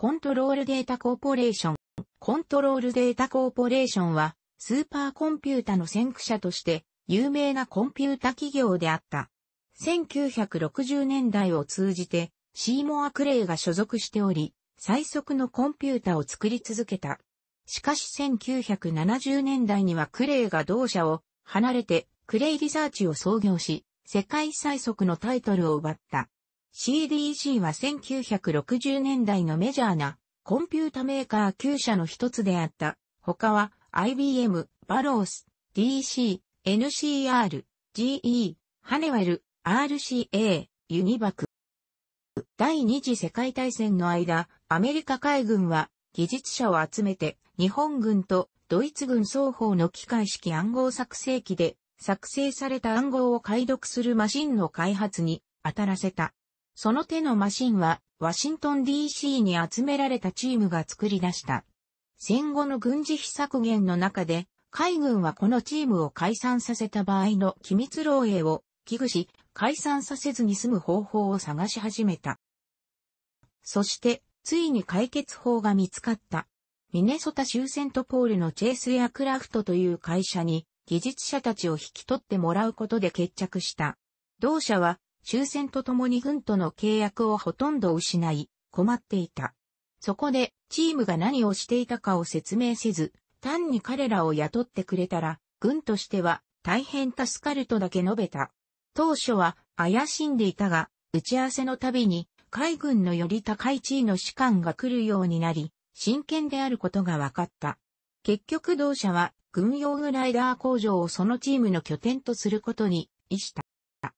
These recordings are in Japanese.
コントロールデータコーポレーション。コントロールデータコーポレーションは、スーパーコンピュータの先駆者として、有名なコンピュータ企業であった。1960年代を通じて、シーモア・クレイが所属しており、最速のコンピュータを作り続けた。しかし1970年代にはクレイが同社を離れて、クレイリサーチを創業し、世界最速のタイトルを奪った。CDC は1960年代のメジャーなコンピュータメーカー9社の一つであった。他は IBM、バロース、DC、NCR、GE、ハネワル、RCA、ユニバク。第二次世界大戦の間、アメリカ海軍は技術者を集めて日本軍とドイツ軍双方の機械式暗号作成機で作成された暗号を解読するマシンの開発に当たらせた。その手のマシンは、ワシントン DC に集められたチームが作り出した。戦後の軍事費削減の中で、海軍はこのチームを解散させた場合の機密漏洩を危惧し、解散させずに済む方法を探し始めた。そして、ついに解決法が見つかった。ミネソタ州セントポールのチェイスエアクラフトという会社に技術者たちを引き取ってもらうことで決着した。同社は終戦とともに軍との契約をほとんど失い、困っていた。そこで、チームが何をしていたかを説明せず、単に彼らを雇ってくれたら、軍としては大変助かるとだけ述べた。当初は怪しんでいたが、打ち合わせのたびに海軍のより高い地位の士官が来るようになり、真剣であることが分かった。結局同社は軍用グライダー工場をそのチームの拠点とすることに意した。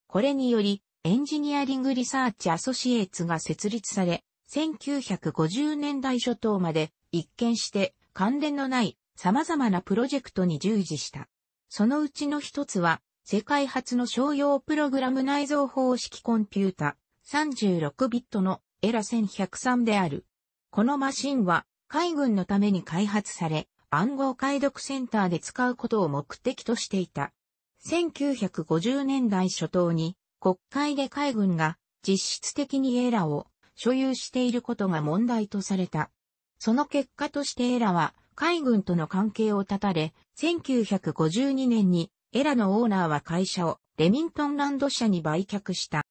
これにより、エンジニアリングリサーチアソシエーツが設立され、1950年代初頭まで一見して関連のない様々なプロジェクトに従事した。そのうちの一つは、世界初の商用プログラム内蔵方式コンピュータ36ビットのエラ1103である。このマシンは海軍のために開発され、暗号解読センターで使うことを目的としていた。1950年代初頭に国会で海軍が実質的にエラを所有していることが問題とされた。その結果としてエラは海軍との関係を断たれ、1952年にエラのオーナーは会社をレミントンランド社に売却した。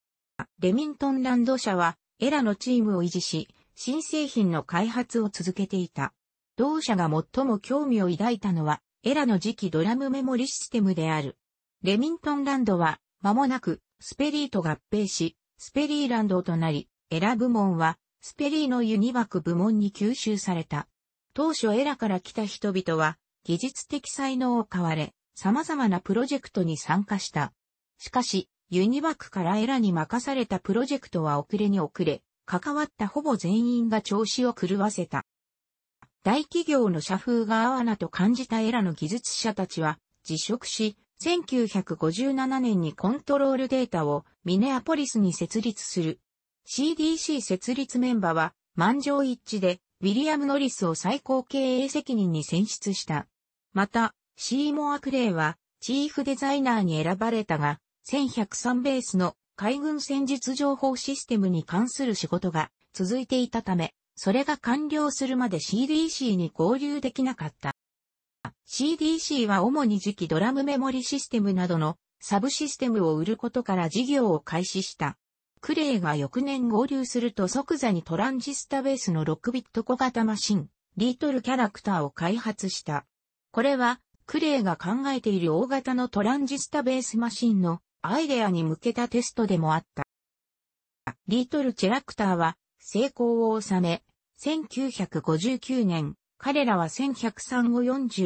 レミントンランド社はエラのチームを維持し、新製品の開発を続けていた。同社が最も興味を抱いたのは、エラの次期ドラムメモリシステムである。レミントンランドは、間もなく、スペリーと合併し、スペリーランドとなり、エラ部門は、スペリーのユニバク部門に吸収された。当初エラから来た人々は、技術的才能を買われ、様々なプロジェクトに参加した。しかし、ユニバクからエラに任されたプロジェクトは遅れに遅れ、関わったほぼ全員が調子を狂わせた。大企業の社風が合わなと感じたエラの技術者たちは辞職し、1957年にコントロールデータをミネアポリスに設立する。CDC 設立メンバーは満場一致でウィリアム・ノリスを最高経営責任に選出した。また、シーモア・クレイはチーフデザイナーに選ばれたが、1103ベースの海軍戦術情報システムに関する仕事が続いていたため、それが完了するまで CDC に合流できなかった。CDC は主に磁気ドラムメモリシステムなどのサブシステムを売ることから事業を開始した。クレイが翌年合流すると即座にトランジスタベースの6ビット小型マシン、リートルキャラクターを開発した。これは、クレイが考えている大型のトランジスタベースマシンのアイデアに向けたテストでもあった。リートルチェラクターは成功を収め、1959年彼らは1103を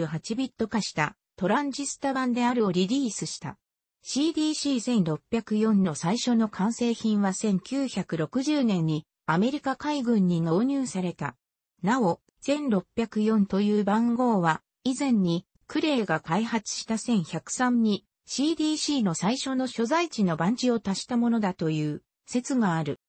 48ビット化したトランジスタ版であるをリリースした。CDC-1604 の最初の完成品は1960年にアメリカ海軍に納入された。なお、1604という番号は以前にクレイが開発した1103に CDC の最初の所在地の番地を足したものだという説がある。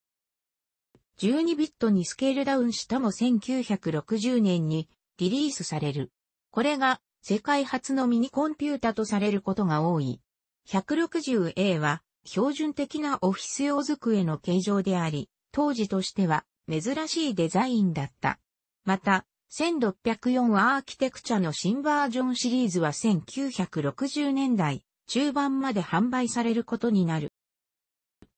12ビットにスケールダウンしたも1960年にリリースされる。これが世界初のミニコンピュータとされることが多い。160A は標準的なオフィス用机の形状であり、当時としては珍しいデザインだった。また、1604アーキテクチャの新バージョンシリーズは1960年代中盤まで販売されることになる。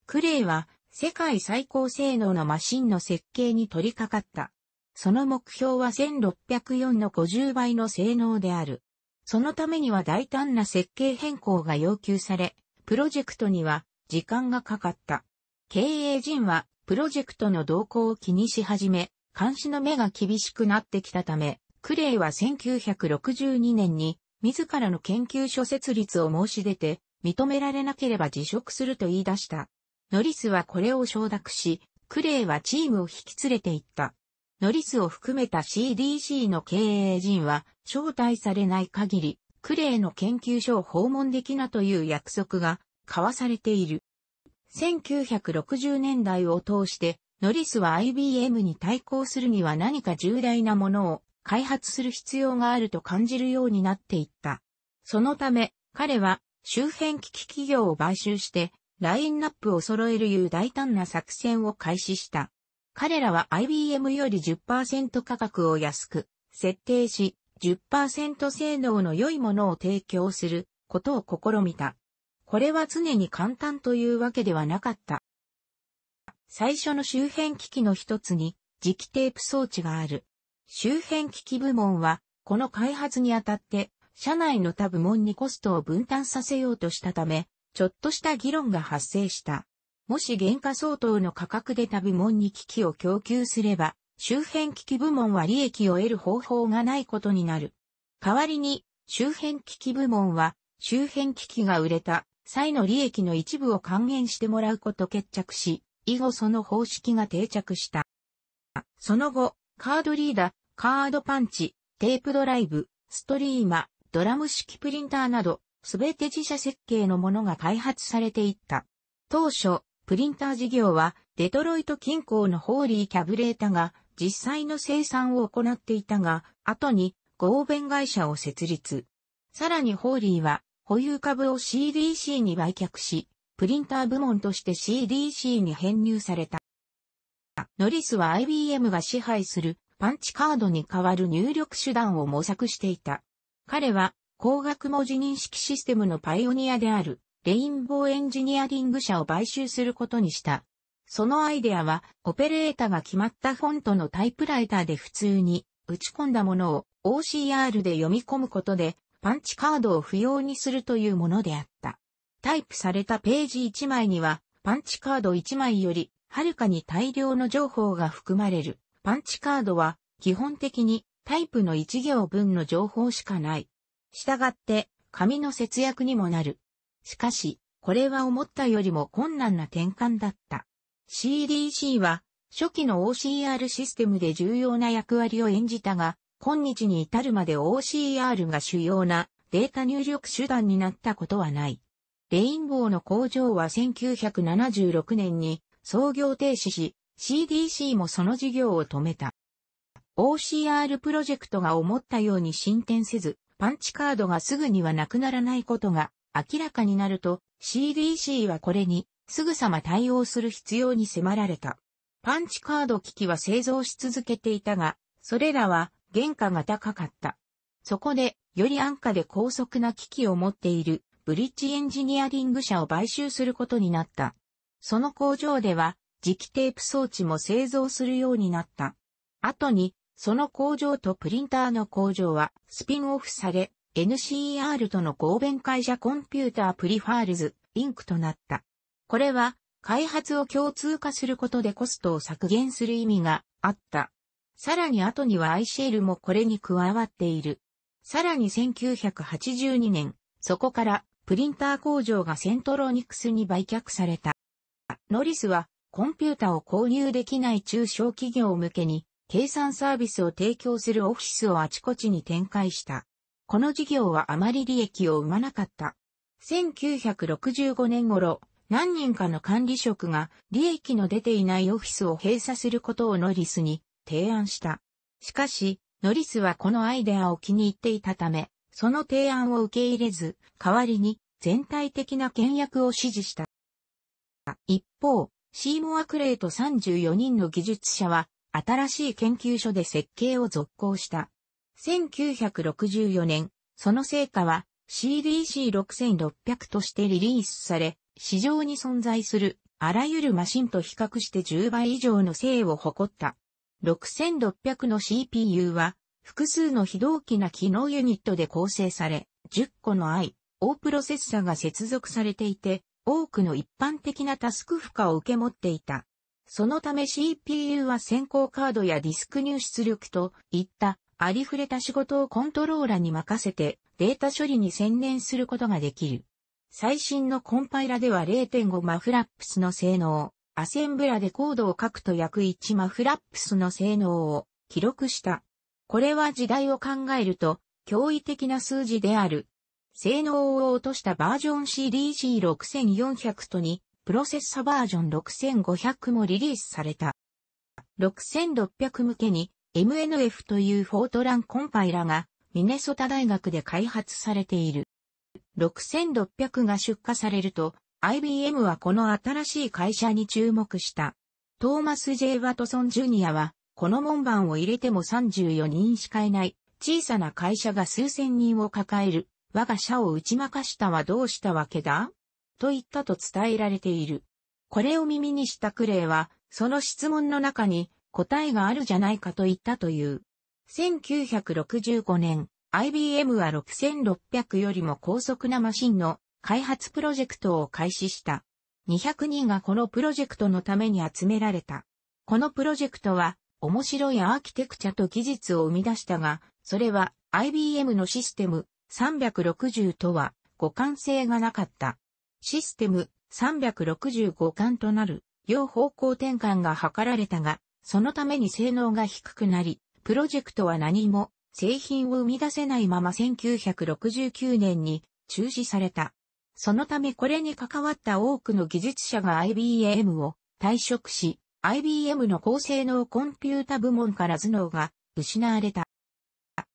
クレイは世界最高性能のマシンの設計に取り掛かった。その目標は1604の50倍の性能である。そのためには大胆な設計変更が要求され、プロジェクトには時間がかかった。経営陣はプロジェクトの動向を気にし始め、監視の目が厳しくなってきたため、クレイは1962年に自らの研究所設立を申し出て、認められなければ辞職すると言い出した。ノリスはこれを承諾し、クレイはチームを引き連れて行った。ノリスを含めた CDC の経営陣は招待されない限り、クレイの研究所を訪問できなという約束が交わされている。1960年代を通して、ノリスは IBM に対抗するには何か重大なものを開発する必要があると感じるようになっていった。そのため、彼は周辺機器企業を買収して、ラインナップを揃えるいう大胆な作戦を開始した。彼らは IBM より10%価格を安く設定し、10%性能の良いものを提供することを試みた。これは常に簡単というわけではなかった。最初の周辺機器の一つに磁気テープ装置がある。周辺機器部門は、この開発にあたって、社内の他部門にコストを分担させようとしたため、ちょっとした議論が発生した。もし原価相当の価格で他部門に機器を供給すれば、周辺機器部門は利益を得る方法がないことになる。代わりに、周辺機器部門は、周辺機器が売れた際の利益の一部を還元してもらうこと決着し、以後その方式が定着した。その後、カードリーダー、カードパンチ、テープドライブ、ストリーマ、ドラム式プリンターなど、すべて自社設計のものが開発されていった。当初、プリンター事業は、デトロイト近郊のホーリー・キャブレータが実際の生産を行っていたが、後に合弁会社を設立。さらにホーリーは保有株を CDC に売却し、プリンター部門として CDC に編入された。ノリスは IBM が支配するパンチカードに代わる入力手段を模索していた。彼は光学文字認識システムのパイオニアである。レインボーエンジニアリング社を買収することにした。そのアイデアは、オペレータが決まったフォントのタイプライターで普通に打ち込んだものを OCR で読み込むことで、パンチカードを不要にするというものであった。タイプされたページ1枚には、パンチカード1枚より、はるかに大量の情報が含まれる。パンチカードは、基本的にタイプの1行分の情報しかない。したがって、紙の節約にもなる。しかし、これは思ったよりも困難な転換だった。CDC は、初期の OCR システムで重要な役割を演じたが、今日に至るまで OCR が主要なデータ入力手段になったことはない。レインボーの工場は1976年に創業停止し、CDC もその事業を止めた。OCR プロジェクトが思ったように進展せず、パンチカードがすぐにはなくならないことが明らかになると CDC はこれにすぐさま対応する必要に迫られた。パンチカード機器は製造し続けていたが、それらは原価が高かった。そこで、より安価で高速な機器を持っているブリッジエンジニアリング社を買収することになった。その工場では、磁気テープ装置も製造するようになった。後に、その工場とプリンターの工場はスピンオフされ、NCER との合弁会社コンピュータープリファールズ、インクとなった。これは、開発を共通化することでコストを削減する意味があった。さらに後には i s h l l もこれに加わっている。さらに1982年、そこからプリンター工場がセントロニクスに売却された。ノリスはコンピュータを購入できない中小企業向けに計算サービスを提供するオフィスをあちこちに展開した。この事業はあまり利益を生まなかった。1965年頃、何人かの管理職が利益の出ていないオフィスを閉鎖することをノリスに提案した。しかし、ノリスはこのアイデアを気に入っていたため、その提案を受け入れず、代わりに全体的な倹約を支持した。一方、シーモア・クレート34人の技術者は、新しい研究所で設計を続行した。1964年、その成果は CDC6600 としてリリースされ、市場に存在するあらゆるマシンと比較して10倍以上の性を誇った。6600の CPU は複数の非同期な機能ユニットで構成され、10個の I、O プロセッサが接続されていて、多くの一般的なタスク負荷を受け持っていた。そのため CPU は先行カードやディスク入出力といったありふれた仕事をコントローラに任せてデータ処理に専念することができる。最新のコンパイラでは0.5マフラップスの性能、アセンブラでコードを書くと約1マフラップスの性能を記録した。これは時代を考えると驚異的な数字である。性能を落としたバージョン CDC6400 とに、プロセッサバージョン6500もリリースされた。6600向けに MNF というフォートランコンパイラがミネソタ大学で開発されている。6600が出荷されると、IBM はこの新しい会社に注目した。トーマス・ジェイ・ワトソン・ジュニアは、この門番を入れても34人しかいない、小さな会社が数千人を抱える、我が社を打ち負かしたはどうしたわけだと言ったと伝えられている。これを耳にしたクレイは、その質問の中に、答えがあるじゃないかと言ったという。1965年、IBM は6600よりも高速なマシンの開発プロジェクトを開始した。200人がこのプロジェクトのために集められた。このプロジェクトは面白いアーキテクチャと技術を生み出したが、それは IBM のシステム360とは互換性がなかった。システム365巻となる両方向転換が図られたが、そのために性能が低くなり、プロジェクトは何も製品を生み出せないまま1969年に中止された。そのためこれに関わった多くの技術者が IBM を退職し、IBM の高性能コンピュータ部門から頭脳が失われた。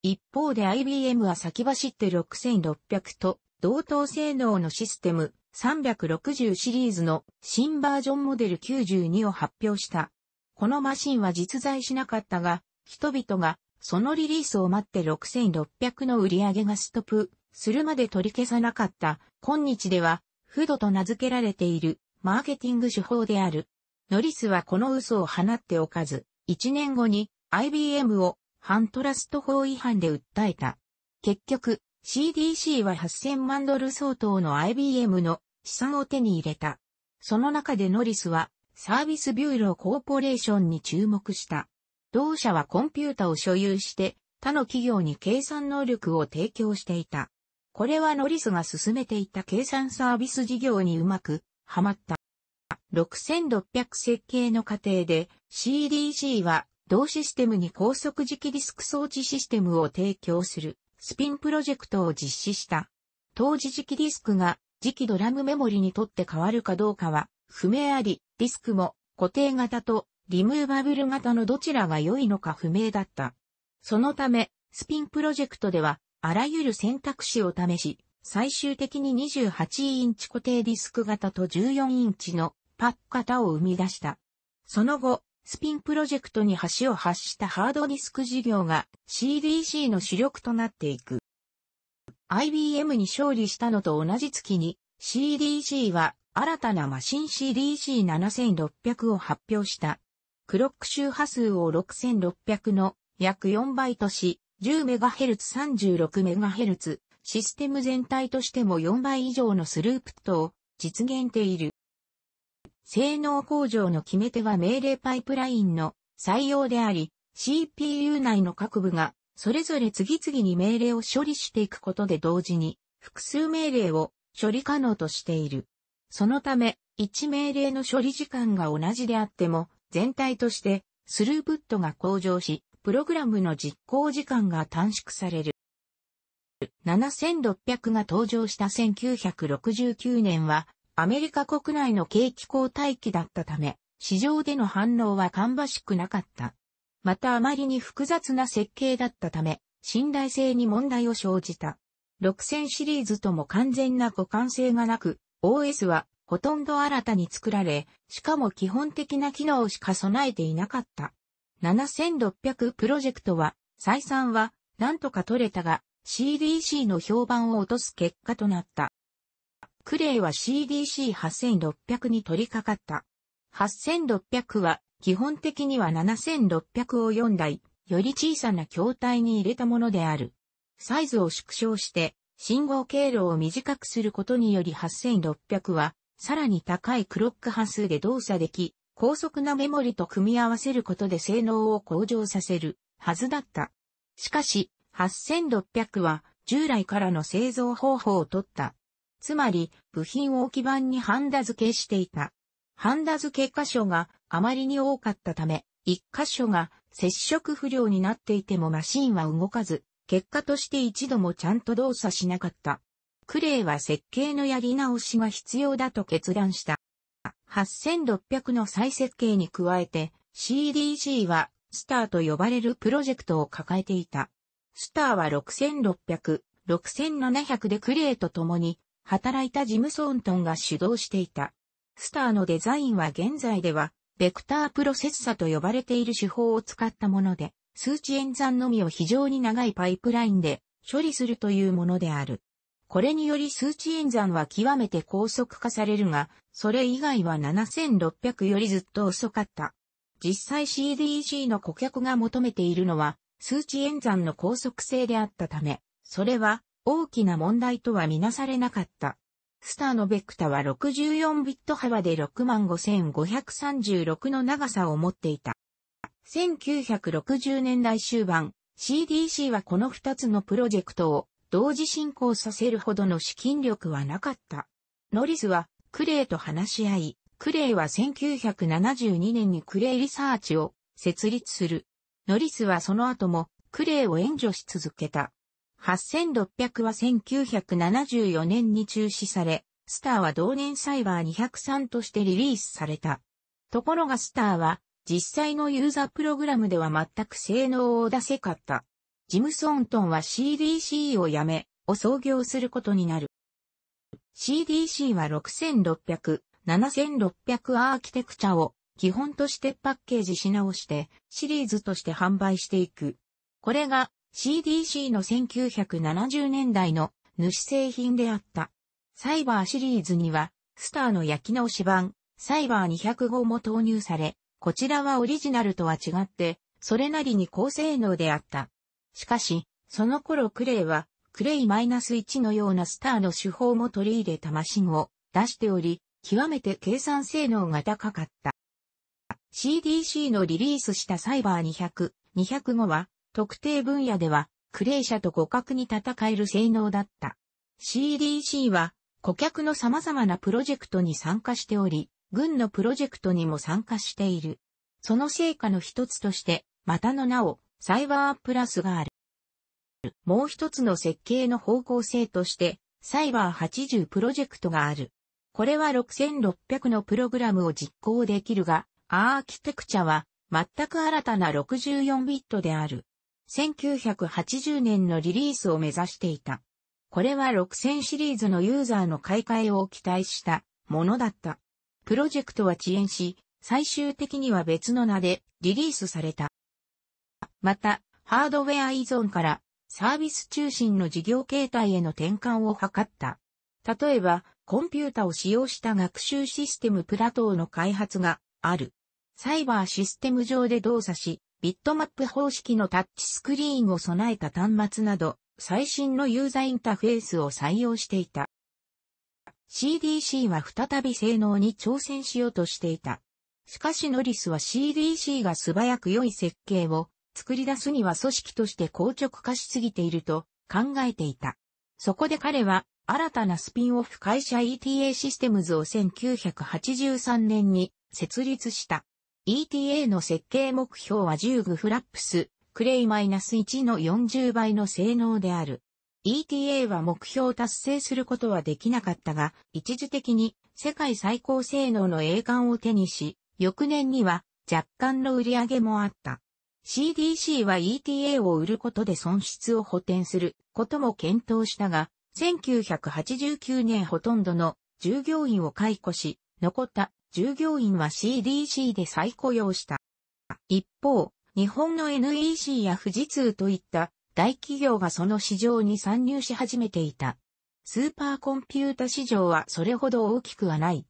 一方で IBM は先走って6600と同等性能のシステム360シリーズの新バージョンモデル92を発表した。このマシンは実在しなかったが、人々がそのリリースを待って6600の売り上げがストップするまで取り消さなかった今日ではフードと名付けられているマーケティング手法である。ノリスはこの嘘を放っておかず、1年後に IBM を反トラスト法違反で訴えた。結局、CDC は8000万ドル相当の IBM の資産を手に入れた。その中でノリスはサービスビューローコーポレーションに注目した。同社はコンピュータを所有して他の企業に計算能力を提供していた。これはノリスが進めていた計算サービス事業にうまくはまった。6600設計の過程で CDC は同システムに高速磁気ディスク装置システムを提供するスピンプロジェクトを実施した。当時磁気ディスクが磁気ドラムメモリにとって変わるかどうかは不明あり、ディスクも固定型とリムーバブル型のどちらが良いのか不明だった。そのため、スピンプロジェクトでは、あらゆる選択肢を試し、最終的に28インチ固定ディスク型と14インチのパック型を生み出した。その後、スピンプロジェクトに橋を発したハードディスク事業が CDC の主力となっていく。IBM に勝利したのと同じ月に CDC は新たなマシン CDC7600 を発表した。クロック周波数を6600の約4倍とし、10MHz36MHz システム全体としても4倍以上のスループットを実現している。性能向上の決め手は命令パイプラインの採用であり、CPU 内の各部がそれぞれ次々に命令を処理していくことで同時に複数命令を処理可能としている。そのため、一命令の処理時間が同じであっても、全体として、スループットが向上し、プログラムの実行時間が短縮される。7600が登場した1969年は、アメリカ国内の景気後退期だったため、市場での反応は芳しくなかった。またあまりに複雑な設計だったため、信頼性に問題を生じた。6000シリーズとも完全な互換性がなく、OS はほとんど新たに作られ、しかも基本的な機能しか備えていなかった。7600プロジェクトは、採算はなんとか取れたが、CDC の評判を落とす結果となった。クレイは CDC8600 に取り掛かった。8600は基本的には7600を4台、より小さな筐体に入れたものである。サイズを縮小して信号経路を短くすることにより8600は、さらに高いクロック波数で動作でき、高速なメモリと組み合わせることで性能を向上させるはずだった。しかし、8600は従来からの製造方法を取った。つまり、部品を置き板にハンダ付けしていた。ハンダ付け箇所があまりに多かったため、一箇所が接触不良になっていてもマシンは動かず、結果として一度もちゃんと動作しなかった。クレイは設計のやり直しが必要だと決断した。8600の再設計に加えて CDG はスターと呼ばれるプロジェクトを抱えていた。スターは6600、6700でクレイと共に働いたジムソーントンが主導していた。スターのデザインは現在ではベクタープロセッサと呼ばれている手法を使ったもので、数値演算のみを非常に長いパイプラインで処理するというものである。これにより数値演算は極めて高速化されるが、それ以外は7600よりずっと遅かった。実際 CDG の顧客が求めているのは、数値演算の高速性であったため、それは大きな問題とはみなされなかった。スターのベクタは64ビット幅で65,536の長さを持っていた。1960年代終盤、CDC はこの2つのプロジェクトを同時進行させるほどの資金力はなかった。ノリスはクレイと話し合い、クレイは1972年にクレイリサーチを設立する。ノリスはその後もクレイを援助し続けた。8600は1974年に中止され、スターは同年サイバー203としてリリースされた。ところがスターは実際のユーザープログラムでは全く性能を出せかった。ジムソントンは CDC をやめ、を創業することになる。CDC は6600、7600アーキテクチャを基本としてパッケージし直してシリーズとして販売していく。これが CDC の1970年代の主製品であった。サイバーシリーズにはスターの焼き直し版、サイバー205も投入され、こちらはオリジナルとは違って、それなりに高性能であった。しかし、その頃クレイは、クレイ -1 のようなスターの手法も取り入れたマシンを出しており、極めて計算性能が高かった。CDC のリリースしたサイバー200、205は、特定分野では、クレイ社と互角に戦える性能だった。CDC は、顧客の様々なプロジェクトに参加しており、軍のプロジェクトにも参加している。その成果の一つとして、またの名を、サイバープラスがある。もう一つの設計の方向性として、サイバー80プロジェクトがある。これは6600のプログラムを実行できるが、アーキテクチャは全く新たな64ビットである。1980年のリリースを目指していた。これは6000シリーズのユーザーの買い替えを期待したものだった。プロジェクトは遅延し、最終的には別の名でリリースされた。また、ハードウェア依存からサービス中心の事業形態への転換を図った。例えば、コンピュータを使用した学習システムプラトーの開発がある。サイバーシステム上で動作し、ビットマップ方式のタッチスクリーンを備えた端末など、最新のユーザーインターフェースを採用していた。CDC は再び性能に挑戦しようとしていた。しかしノリスは CDC が素早く良い設計を作り出すには組織として硬直化しすぎていると考えていた。そこで彼は新たなスピンオフ会社 ETA システムズを1983年に設立した。ETA の設計目標は10グフラップス、クレイマイナス -1 の40倍の性能である。ETA は目標を達成することはできなかったが、一時的に世界最高性能の栄冠を手にし、翌年には若干の売り上げもあった。CDC は ETA を売ることで損失を補填することも検討したが、1989年ほとんどの従業員を解雇し、残った従業員は CDC で再雇用した。一方、日本の NEC や富士通といった大企業がその市場に参入し始めていた。スーパーコンピュータ市場はそれほど大きくはない。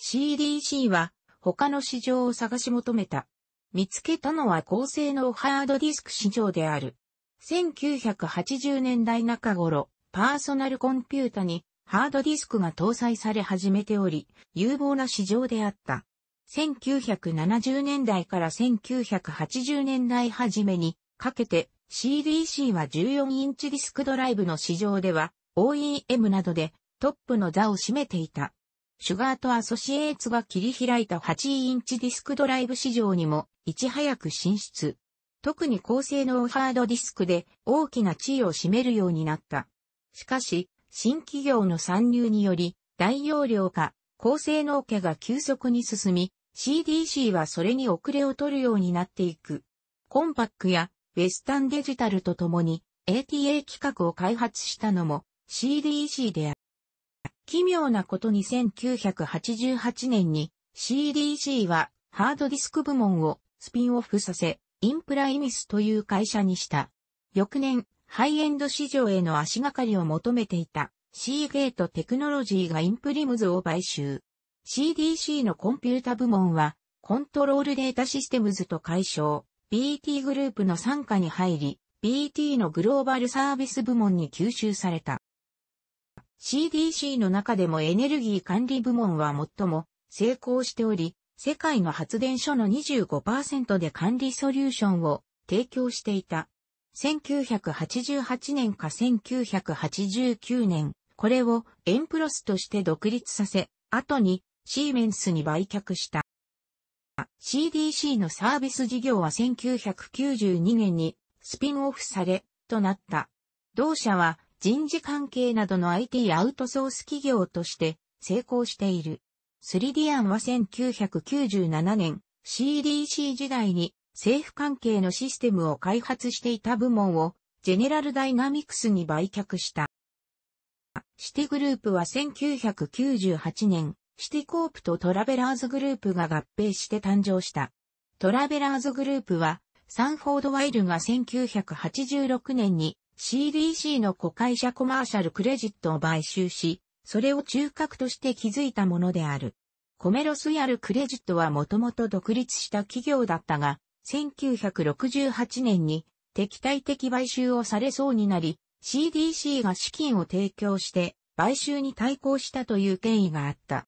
CDC は他の市場を探し求めた。見つけたのは高性能ハードディスク市場である。1980年代中頃、パーソナルコンピュータにハードディスクが搭載され始めており、有望な市場であった。1970年代から1980年代初めにかけて CDC は14インチディスクドライブの市場では OEM などでトップの座を占めていた。シュガーとアソシエーツが切り開いた8インチディスクドライブ市場にもいち早く進出。特に高性能ハードディスクで大きな地位を占めるようになった。しかし、新企業の参入により大容量化、高性能化が急速に進み、CDC はそれに遅れを取るようになっていく。コンパックやウェスタンデジタルと共に ATA 企画を開発したのも CDC である。奇妙なことに1988年に CDC はハードディスク部門をスピンオフさせ、インプライミスという会社にした。翌年、ハイエンド市場への足がかりを求めていたシーゲートテクノロジーがインプリムズを買収。CDC のコンピュータ部門はコントロールデータシステムズと解消。BT グループの傘下に入り、BT のグローバルサービス部門に吸収された。CDC の中でもエネルギー管理部門は最も成功しており、世界の発電所の25%で管理ソリューションを提供していた。1988年か1989年、これをエンプロスとして独立させ、後にシーメンスに売却した。CDC のサービス事業は1992年にスピンオフされ、となった。同社は人事関係などの IT アウトソース企業として成功している。スリディアンは1997年 CDC 時代に政府関係のシステムを開発していた部門をジェネラルダイナミクスに売却した。シティグループは1998年シティコープとトラベラーズグループが合併して誕生した。トラベラーズグループは、サンフォードワイルが1986年に CDC の子会社コマーシャルクレジットを買収し、それを中核として築いたものである。コメロスやるクレジットはもともと独立した企業だったが、1968年に敵対的買収をされそうになり、CDC が資金を提供して買収に対抗したという権威があった。